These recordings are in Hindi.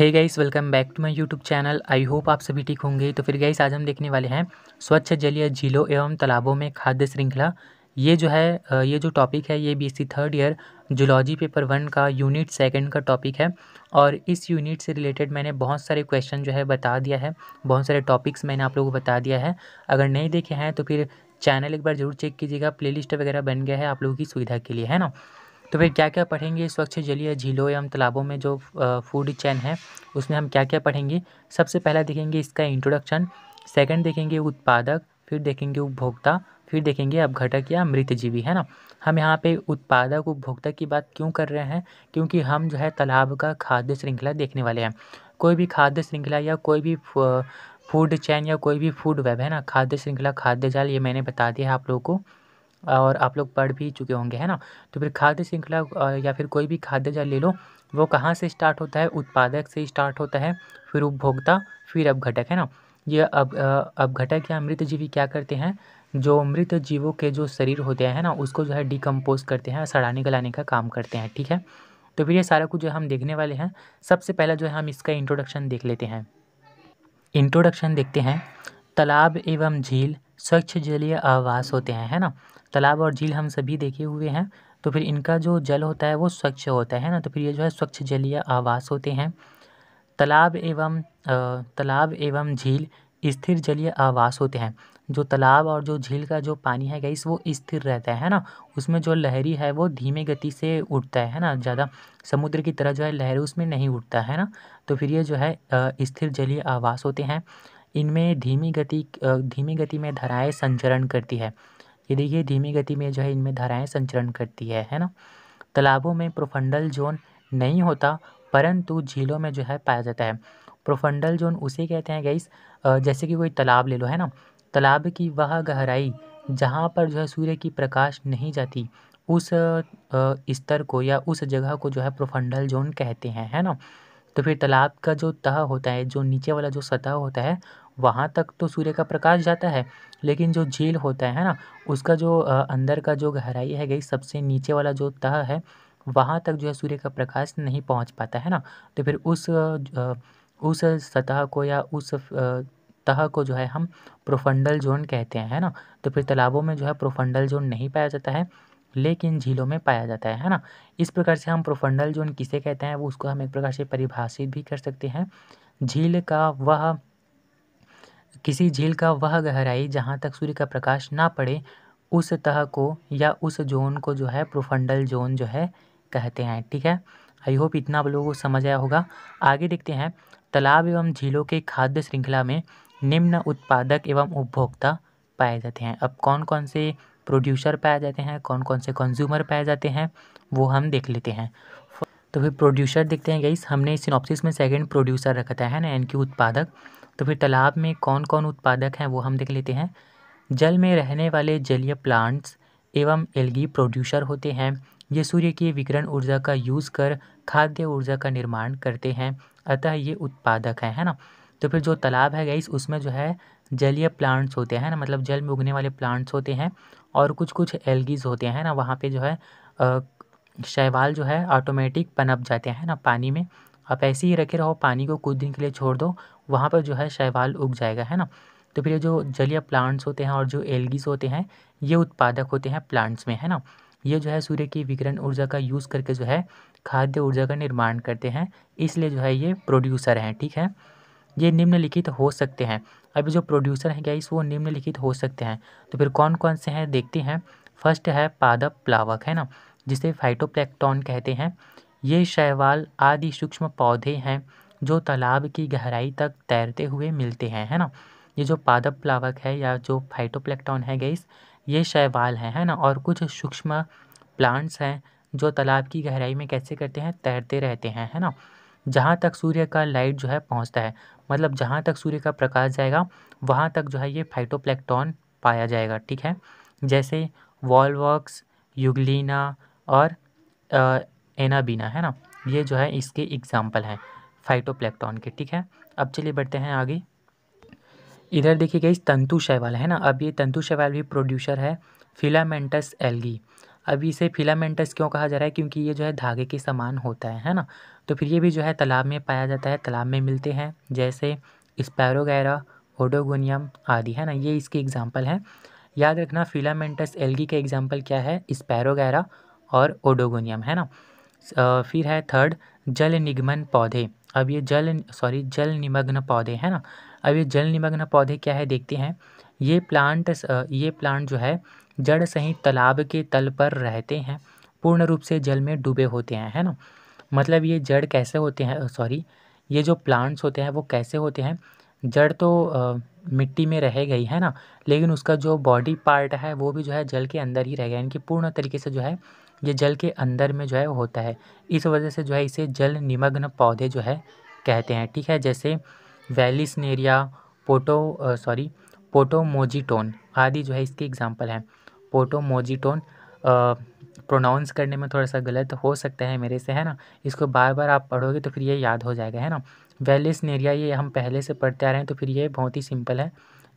hey guys welcome back to my YouTube channel I hope आप सभी ठीक होंगे तो फिर गाइस आज हम देखने वाले हैं स्वच्छ जलीय झीलों एवं तालाबों में खाद्य श्रृंखला ये जो है ये जो टॉपिक है ये BSc third year zoology paper one का यूनिट सेकंड का टॉपिक है और इस यूनिट से रिलेटेड मैंने बहुत सारे क्वेश्चन जो है बता दिया है बहुत सारे टॉपिक्स मैंने आप लोगों को बता दिया है अगर नहीं देखे हैं तो फिर चैनल एक बार जरूर चेक कीजिएगा प्लेलिस्ट वगैरह बन गया है आप लोगों की सुविधा के लिए है ना तो फिर क्या क्या पढ़ेंगे स्वच्छ जलीय झीलों एवं तालाबों में जो फूड चैन है उसमें हम क्या क्या पढ़ेंगे सबसे पहला देखेंगे इसका इंट्रोडक्शन सेकंड देखेंगे उत्पादक फिर देखेंगे उपभोक्ता फिर देखेंगे अपघटक या मृतजीवी है ना हम यहाँ पे उत्पादक उपभोक्ता की बात क्यों कर रहे हैं क्योंकि हम जो है तालाब का खाद्य श्रृंखला देखने वाले हैं कोई भी खाद्य श्रृंखला या कोई भी फूड चैन या कोई भी फूड वेब है ना खाद्य श्रृंखला खाद्य जाल ये मैंने बता दिया है आप लोगों को और आप लोग पढ़ भी चुके होंगे है ना तो फिर खाद्य श्रृंखला या फिर कोई भी खाद्य जल ले लो वो कहाँ से स्टार्ट होता है उत्पादक से स्टार्ट होता है फिर उपभोक्ता फिर अपघटक है ना ये अब अपघटक या मृत जीवी क्या करते हैं जो मृत जीवों के जो शरीर होते हैं ना उसको जो है डिकम्पोज करते हैं सड़ाने गलाने का काम करते हैं ठीक है तो फिर ये सारा कुछ जो हम देखने वाले हैं सबसे पहला जो है हम इसका इंट्रोडक्शन देख लेते हैं इंट्रोडक्शन देखते हैं तालाब एवं झील स्वच्छ जलीय आवास होते हैं है ना तालाब और झील हम सभी देखे हुए हैं तो फिर इनका जो जल होता है वो स्वच्छ होता है ना तो फिर ये जो है स्वच्छ जलीय आवास होते हैं तालाब एवं तालाब एवं झील स्थिर जलीय आवास होते हैं जो तालाब और जो झील का जो पानी है गैस वो स्थिर रहता है ना उसमें जो लहरी है वो धीमे गति से उठता है ना ज़्यादा समुद्र की तरह जो है लहर उसमें नहीं उठता है ना तो फिर ये जो है स्थिर जलीय आवास होते हैं इनमें धीमी गति धीमी गति में धाराएं संचरण करती है ये देखिए धीमी गति में जो है इनमें धाराएं संचरण करती है है ना तालाबों में प्रोफंडल जोन नहीं होता परंतु झीलों में जो है पाया जाता है प्रोफंडल जोन उसे कहते हैं गैस जैसे कि कोई तालाब ले लो है ना तालाब की वह गहराई जहाँ पर जो है सूर्य की प्रकाश नहीं जाती उस स्तर को या उस जगह को जो है प्रोफंडल जोन कहते हैं है ना तो फिर तालाब का जो तह होता है जो नीचे वाला जो सतह होता है वहाँ तक तो सूर्य का प्रकाश जाता है लेकिन जो झील होता है ना उसका जो अंदर का जो गहराई है गई सबसे नीचे वाला जो तह है वहाँ तक जो है सूर्य का प्रकाश नहीं पहुँच पाता है ना तो फिर उस उस सतह को या उस तह को जो है हम प्रोफंडल जोन कहते हैं है ना तो फिर तालाबों में जो है प्रोफंडल जोन नहीं पाया जाता है लेकिन झीलों में पाया जाता है है ना इस प्रकार से हम प्रोफंडल जोन किसे कहते हैं वो उसको हम एक प्रकार से परिभाषित भी कर सकते हैं झील का वह किसी झील का वह गहराई जहाँ तक सूर्य का प्रकाश ना पड़े उस तह को या उस जोन को जो है प्रोफंडल जोन जो है कहते हैं ठीक है आई होप इतना आप लोगों को समझ आया होगा आगे देखते हैं तालाब एवं झीलों के खाद्य श्रृंखला में निम्न उत्पादक एवं उपभोक्ता पाए जाते हैं अब कौन कौन से प्रोड्यूसर पाए जाते हैं कौन कौन से कंज्यूमर पाए जाते हैं वो हम देख लेते हैं तो फिर प्रोड्यूसर देखते हैं गई हमने सिनॉप्सिस में सेकंड प्रोड्यूसर रखा है ना यानी उत्पादक तो फिर तालाब में कौन कौन उत्पादक हैं वो हम देख लेते हैं जल में रहने वाले जलीय प्लांट्स एवं एल्गी प्रोड्यूसर होते हैं ये सूर्य की विकिरण ऊर्जा का यूज़ कर खाद्य ऊर्जा का निर्माण करते हैं अतः ये उत्पादक हैं है ना तो फिर जो तालाब है गई उसमें जो है जलीय प्लांट्स होते हैं ना मतलब जल में उगने वाले प्लांट्स होते हैं और कुछ कुछ एल्गीज होते हैं ना वहाँ पे जो है शैवाल जो है ऑटोमेटिक पनप जाते हैं ना पानी में आप ऐसे ही रखे रहो पानी को कुछ दिन के लिए छोड़ दो वहाँ पर जो है शैवाल उग जाएगा है ना तो फिर ये जो जलीय प्लांट्स होते हैं और जो एल्गिस होते हैं ये उत्पादक होते हैं प्लांट्स में है ना ये जो है सूर्य की विकिरण ऊर्जा का यूज़ करके जो है खाद्य ऊर्जा का निर्माण करते हैं इसलिए जो है ये प्रोड्यूसर हैं ठीक है ये निम्नलिखित हो सकते हैं अभी जो प्रोड्यूसर हैं गाइस वो निम्नलिखित हो सकते हैं तो फिर कौन कौन से हैं देखते हैं फर्स्ट है पादप प्लावक है ना जिसे फाइटोप्लैक्टॉन कहते हैं ये शैवाल आदि सूक्ष्म पौधे हैं जो तालाब की गहराई तक तैरते हुए मिलते हैं है ना ये जो पादप प्लावक है या जो फाइटोप्लेक्टॉन है गैस ये शैवाल हैं है ना और कुछ सूक्ष्म प्लांट्स हैं जो तालाब की गहराई में कैसे करते हैं तैरते रहते हैं है ना जहाँ तक सूर्य का लाइट जो है पहुँचता है मतलब जहाँ तक सूर्य का प्रकाश जाएगा वहाँ तक जो है ये फाइटोप्लेक्टॉन पाया जाएगा ठीक है जैसे वॉलवॉक्स युगलिना और एनाबीना है ना ये जो है इसके एग्जाम्पल हैं फाइटोप्लेक्टॉन के ठीक है अब चलिए बढ़ते हैं आगे इधर देखिए गई तंतु शैवाल है ना अब ये तंतु शैवाल भी प्रोड्यूसर है फिलामेंटस एल्गी अब इसे फिलामेंटस क्यों कहा जा रहा है क्योंकि ये जो है धागे के समान होता है है ना तो फिर ये भी जो है तालाब में पाया जाता है तालाब में मिलते हैं जैसे स्पैरोगैरा ओडोगोनियम आदि है ना ये इसके एग्जाम्पल हैं याद रखना फिलामेंटस एल्गी का एग्जाम्पल क्या है स्पैरोगैरा और ओडोगोनियम है ना फिर है थर्ड जल निगमन पौधे अब ये जल सॉरी जल निमग्न पौधे है ना अब ये जल निमग्न पौधे क्या है देखते हैं ये प्लांट ये प्लांट जो है जड़ सहित तालाब के तल पर रहते हैं पूर्ण रूप से जल में डूबे होते हैं है ना मतलब ये जड़ कैसे होते हैं सॉरी ये जो प्लांट्स होते हैं वो कैसे होते हैं जड़ तो आ, मिट्टी में रह गई है ना लेकिन उसका जो बॉडी पार्ट है वो भी जो है जल के अंदर ही रह गया इनकी पूर्ण तरीके से जो है ये जल के अंदर में जो है होता है इस वजह से जो है इसे जल निमग्न पौधे जो है कहते हैं ठीक है जैसे वैलिसनेरिया पोटो सॉरी पोटोमोजिटोन आदि जो है इसके एग्जाम्पल हैं पोटोमोजिटोन प्रोनाउंस करने में थोड़ा सा गलत हो सकता है मेरे से है ना इसको बार बार आप पढ़ोगे तो फिर ये याद हो जाएगा है ना वेलिस नेरिया ये हम पहले से पढ़ते आ रहे हैं तो फिर ये बहुत ही सिंपल है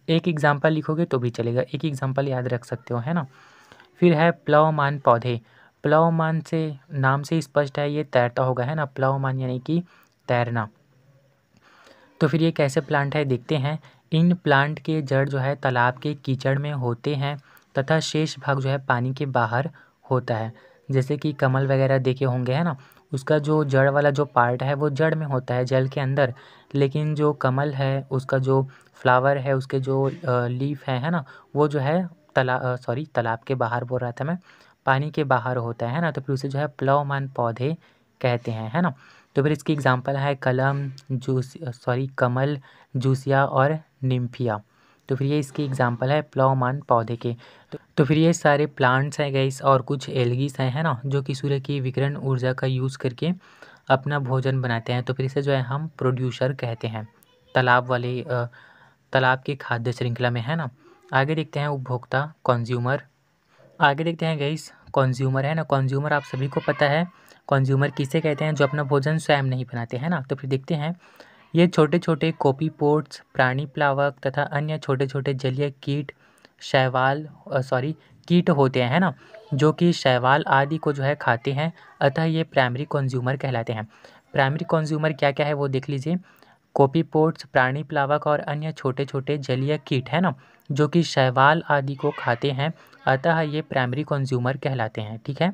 एक एग्ज़ाम्पल लिखोगे तो भी चलेगा एक एग्ज़ाम्पल याद रख सकते हो है ना फिर है प्लवमान पौधे प्लवमान से नाम से स्पष्ट है ये तैरता होगा है ना प्लवमान यानी कि तैरना तो फिर ये कैसे प्लांट है देखते हैं इन प्लांट के जड़ जो है तालाब के कीचड़ में होते हैं तथा शेष भाग जो है पानी के बाहर होता है जैसे कि कमल वगैरह देखे होंगे है ना उसका जो जड़ वाला जो पार्ट है वो जड़ में होता है जल के अंदर लेकिन जो कमल है उसका जो फ्लावर है उसके जो लीफ है है ना वो जो है तला सॉरी तालाब के बाहर बोल रहा था मैं पानी के बाहर होता है ना तो फिर उसे जो है प्लवमान पौधे कहते हैं है ना तो फिर इसकी एग्जाम्पल है कलम जूस सॉरी कमल जूसिया और निम्फिया तो फिर ये इसकी एग्जाम्पल है प्लवमान पौधे के तो, तो फिर ये सारे प्लांट्स हैं गैस और कुछ एलगीस हैं है ना जो कि सूर्य की विकरण ऊर्जा का यूज़ करके अपना भोजन बनाते हैं तो फिर इसे जो है हम प्रोड्यूसर कहते हैं तालाब वाले तालाब के खाद्य श्रृंखला में है ना आगे देखते हैं उपभोक्ता कंज्यूमर आगे देखते हैं गईस कंज्यूमर है ना कंज्यूमर आप सभी को पता है कंज्यूमर किसे कहते हैं जो अपना भोजन स्वयं नहीं बनाते हैं ना तो फिर देखते हैं ये छोटे छोटे कॉपी पोर्ट्स प्राणी प्लावक तथा अन्य छोटे छोटे जलीय कीट शैवाल सॉरी कीट होते हैं ना जो कि शैवाल आदि को जो है खाते हैं अतः ये प्राइमरी कंज्यूमर कहलाते हैं प्राइमरी कंज्यूमर क्या क्या है वो देख लीजिए कॉपीपोर्ट्स प्राणी प्लावक और अन्य छोटे छोटे जलीय कीट है ना जो कि शैवाल आदि को खाते हैं अतः ये प्राइमरी कंज्यूमर कहलाते हैं ठीक है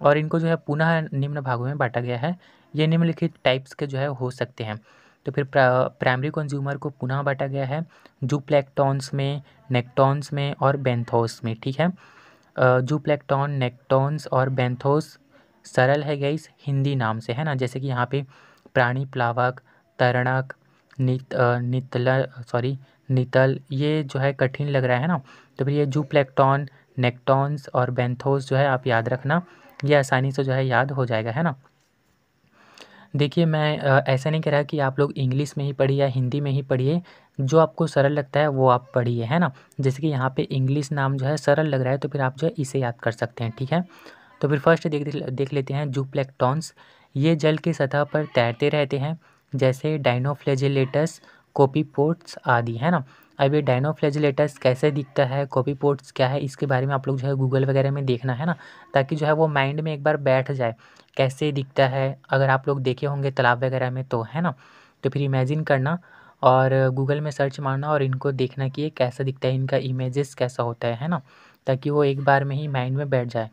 और इनको जो है पुनः निम्न भागों में बांटा गया है ये निम्नलिखित टाइप्स के जो है हो सकते हैं तो फिर प्राइमरी कंज्यूमर को पुनः बांटा गया है जू में नेक्टॉन्स में और बेंथोस में ठीक है जू नेक्टॉन्स और बेंथोस सरल है गई हिंदी नाम से है ना जैसे कि यहाँ पे प्राणी प्लावक तरणक नित नितल सॉरी नितल ये जो है कठिन लग रहा है ना तो फिर ये जूप्लेक्टॉन नेक्टॉन्स और बेंथोस जो है आप याद रखना ये आसानी से जो है याद हो जाएगा है ना देखिए मैं ऐसा नहीं कह रहा कि आप लोग इंग्लिश में ही पढ़िए या हिंदी में ही पढ़िए जो आपको सरल लगता है वो आप पढ़िए है ना जैसे कि यहाँ पे इंग्लिश नाम जो है सरल लग रहा है तो फिर आप जो है इसे याद कर सकते हैं ठीक है तो फिर फर्स्ट देख देख लेते हैं जूप्लेक्टॉन्स ये जल की सतह पर तैरते रहते हैं जैसे डाइनोफ्लेजिलेटस पोर्ट्स आदि है ना अब ये डाइनोफ्लेजिलेटस कैसे दिखता है कॉपी पोर्ट्स क्या है इसके बारे में आप लोग जो है गूगल वगैरह में देखना है ना ताकि जो है वो माइंड में एक बार बैठ जाए कैसे दिखता है अगर आप लोग देखे होंगे तालाब वगैरह में तो है ना तो फिर इमेजिन करना और गूगल में सर्च मारना और इनको देखना कि ये कैसा दिखता है इनका इमेजेस कैसा होता है है ना ताकि वो एक बार में ही माइंड में बैठ जाए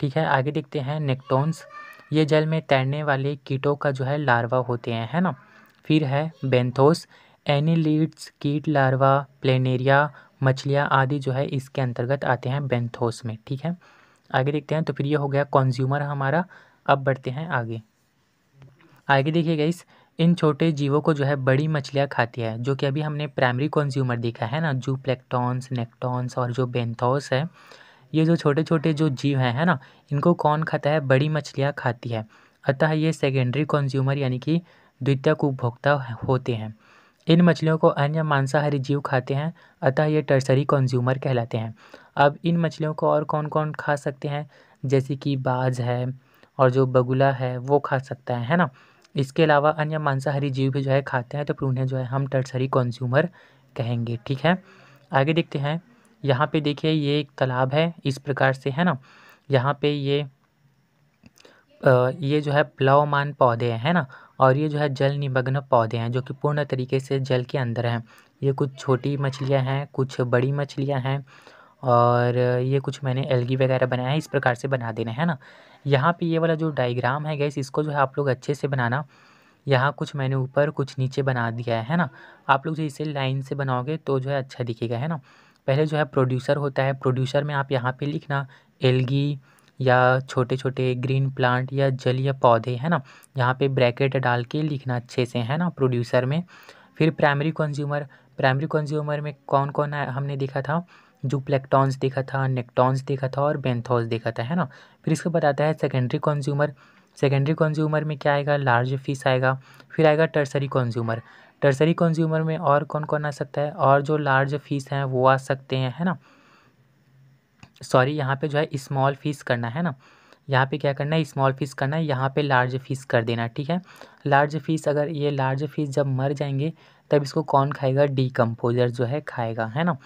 ठीक है आगे देखते हैं नेक्टोन्स ये जल में तैरने वाले कीटों का जो है लार्वा होते हैं है ना फिर है बेंथोस एनिलीड्स कीट लार्वा प्लेनेरिया मछलियाँ आदि जो है इसके अंतर्गत आते हैं बेंथोस में ठीक है आगे देखते हैं तो फिर ये हो गया कंज्यूमर हमारा अब बढ़ते हैं आगे आगे देखिएगा इस इन छोटे जीवों को जो है बड़ी मछलियाँ खाती है जो कि अभी हमने प्राइमरी कंज्यूमर देखा है ना जू प्लेक्टॉन्स नेक्टॉन्स और जो बेंथोस है ये जो छोटे छोटे जो जीव हैं है ना इनको कौन खाता है बड़ी मछलियाँ खाती है अतः ये सेकेंडरी कंज्यूमर यानी कि द्वितीयक उपभोक्ता होते हैं इन मछलियों को अन्य मांसाहारी जीव खाते हैं अतः ये टर्सरी कंज्यूमर कहलाते हैं अब इन मछलियों को और कौन कौन खा सकते हैं जैसे कि बाज है और जो बगुला है वो खा सकता है है ना इसके अलावा अन्य मांसाहारी जीव भी जो है खाते हैं तो फिर उन्हें जो है हम टर्सरी कंज्यूमर कहेंगे ठीक है आगे देखते हैं यहाँ पे देखिए ये एक तालाब है इस प्रकार से है ना यहाँ पे ये आ, ये जो है प्लवमान पौधे हैं है ना और ये जो है जल निमग्न पौधे हैं जो कि पूर्ण तरीके से जल के अंदर हैं ये कुछ छोटी मछलियाँ हैं कुछ बड़ी मछलियाँ हैं और ये कुछ मैंने एलगी वगैरह बनाया है इस प्रकार से बना देना है ना यहाँ पे ये वाला जो डायग्राम है गैस इसको जो है आप लोग अच्छे से बनाना यहाँ कुछ मैंने ऊपर कुछ नीचे बना दिया है ना आप लोग जो इसे लाइन से बनाओगे तो जो है अच्छा दिखेगा है ना पहले जो है प्रोड्यूसर होता है प्रोड्यूसर में आप यहाँ पे लिखना एलगी या छोटे छोटे ग्रीन प्लांट या जलीय पौधे है ना यहाँ पे ब्रैकेट डाल के लिखना अच्छे से है ना प्रोड्यूसर में फिर प्राइमरी कंज्यूमर प्राइमरी कंज्यूमर में कौन कौन है हमने देखा था जो प्लेक्टॉन्स देखा था नेक्टॉन्स देखा था और बेंथोस देखा था है ना फिर इसको बताता है सेकेंडरी कंज्यूमर सेकेंडरी कंज्यूमर में क्या आएगा लार्ज फिश आएगा फिर आएगा टर्सरी कंज्यूमर टर्सरी कंज्यूमर में और कौन कौन आ सकता है और जो लार्ज फीस हैं वो आ सकते हैं है ना सॉरी यहाँ पे जो है स्मॉल फीस करना है ना यहाँ पे क्या करना है स्मॉल फीस करना है यहाँ पे लार्ज फीस कर देना ठीक है लार्ज फीस अगर ये लार्ज फीस जब मर जाएंगे तब इसको कौन खाएगा डीकम्पोजर जो है खाएगा है ना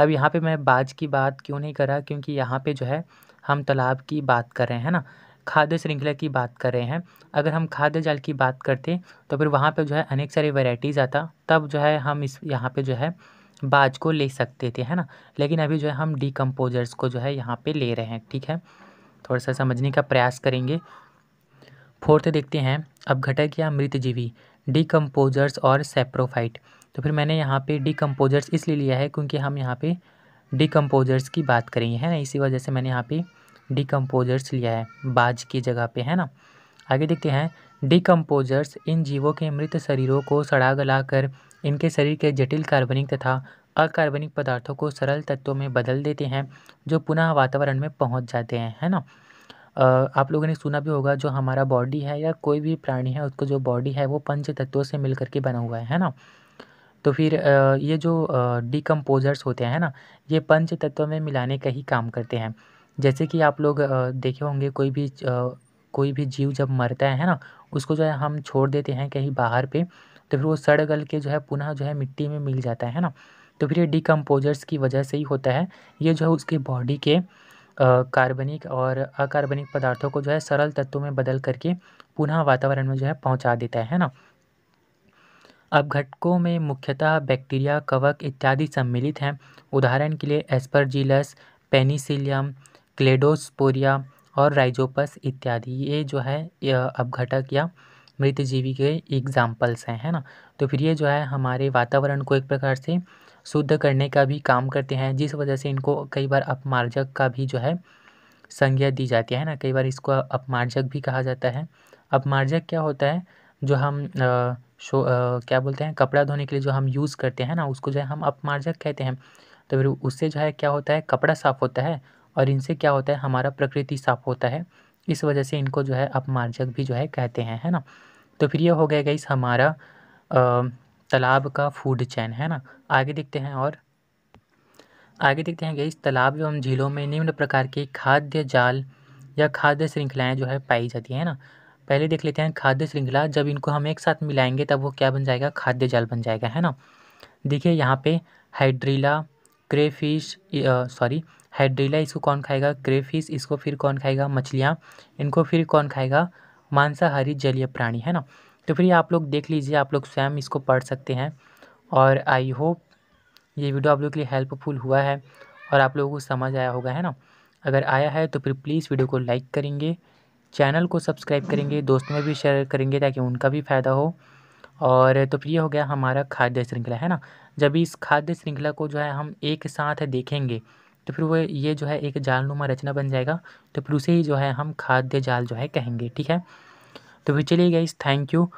अब यहाँ पे मैं बाज की बात क्यों नहीं करा क्योंकि यहाँ पे जो है हम तालाब की बात कर रहे हैं ना खाद्य श्रृंखला की बात कर रहे हैं अगर हम खाद्य जाल की बात करते तो फिर वहाँ पे जो है अनेक सारी वैरायटीज़ आता तब जो है हम इस यहाँ पे जो है बाज को ले सकते थे है ना लेकिन अभी जो है हम डिकम्पोजर्स को जो है यहाँ पे ले रहे हैं ठीक है थोड़ा सा समझने का प्रयास करेंगे फोर्थ देखते हैं अब घटक या मृतजीवी डिकम्पोजर्स और सेप्रोफाइट तो फिर मैंने यहाँ पे डिकम्पोजर्स इसलिए लिया है क्योंकि हम यहाँ पे डिकम्पोजर्स की बात करेंगे है ना इसी वजह से मैंने यहाँ पे डिकम्पोजर्स लिया है बाज की जगह पे है ना आगे देखते हैं डिकम्पोजर्स इन जीवों के मृत शरीरों को सड़ा गलाकर इनके शरीर के जटिल कार्बनिक तथा अकार्बनिक पदार्थों को सरल तत्वों में बदल देते हैं जो पुनः वातावरण में पहुंच जाते हैं है ना आप लोगों ने सुना भी होगा जो हमारा बॉडी है या कोई भी प्राणी है उसको जो बॉडी है वो पंच तत्वों से मिल करके बना हुआ है है ना तो फिर ये जो डिकम्पोजर्स होते हैं ना ये पंच तत्वों में मिलाने का ही काम करते हैं जैसे कि आप लोग देखे होंगे कोई भी कोई भी जीव जब मरता है ना उसको जो है हम छोड़ देते हैं कहीं बाहर पे तो फिर वो सड़ गल के जो है पुनः जो है मिट्टी में मिल जाता है ना तो फिर ये डिकम्पोजर्स की वजह से ही होता है ये जो है उसके बॉडी के कार्बनिक और अकार्बनिक पदार्थों को जो है सरल तत्वों में बदल करके पुनः वातावरण में जो है पहुँचा देता है ना अब घटकों में मुख्यतः बैक्टीरिया कवक इत्यादि सम्मिलित हैं उदाहरण के लिए एस्परजिलस पेनिसिलियम क्लेडोस्पोरिया और राइजोपस इत्यादि ये जो है अपघटक या मृतजीवी के एग्जाम्पल्स हैं है ना तो फिर ये जो है हमारे वातावरण को एक प्रकार से शुद्ध करने का भी काम करते हैं जिस वजह से इनको कई बार अपमार्जक का भी जो है संज्ञा दी जाती है ना कई बार इसको अपमार्जक भी कहा जाता है अपमार्जक क्या होता है जो हम आ, शो आ, क्या बोलते हैं कपड़ा धोने के लिए जो हम यूज़ करते हैं ना उसको जो है हम अपमार्जक कहते हैं तो फिर उससे जो है क्या होता है कपड़ा साफ़ होता है और इनसे क्या होता है हमारा प्रकृति साफ होता है इस वजह से इनको जो है अपमार्जक भी जो है कहते हैं है ना तो फिर ये हो गया गई हमारा तालाब का फूड चैन है ना आगे देखते हैं और आगे देखते हैं गई तालाब एवं झीलों में निम्न प्रकार के खाद्य जाल या खाद्य श्रृंखलाएँ जो है पाई जाती हैं ना पहले देख लेते हैं खाद्य श्रृंखला जब इनको हम एक साथ मिलाएंगे तब वो क्या बन जाएगा खाद्य जाल बन जाएगा है ना देखिए यहाँ पे हाइड्रीला क्रेफिश सॉरी हाइड्रीला इसको कौन खाएगा ग्रेफिश इसको फिर कौन खाएगा मछलियाँ इनको फिर कौन खाएगा मांसाहारी जलीय प्राणी है ना तो फिर ये आप लोग देख लीजिए आप लोग स्वयं इसको पढ़ सकते हैं और आई होप ये वीडियो आप लोग के लिए हेल्पफुल हुआ है और आप लोगों को समझ आया होगा है ना अगर आया है तो फिर प्लीज़ वीडियो को लाइक करेंगे चैनल को सब्सक्राइब करेंगे दोस्तों में भी शेयर करेंगे ताकि उनका भी फ़ायदा हो और तो फिर ये हो गया हमारा खाद्य श्रृंखला है ना जब इस खाद्य श्रृंखला को जो है हम एक साथ देखेंगे तो फिर वो ये जो है एक जालनुमा रचना बन जाएगा तो फिर उसे ही जो है हम खाद्य जाल जो है कहेंगे ठीक है तो फिर चलिए गाइस थैंक यू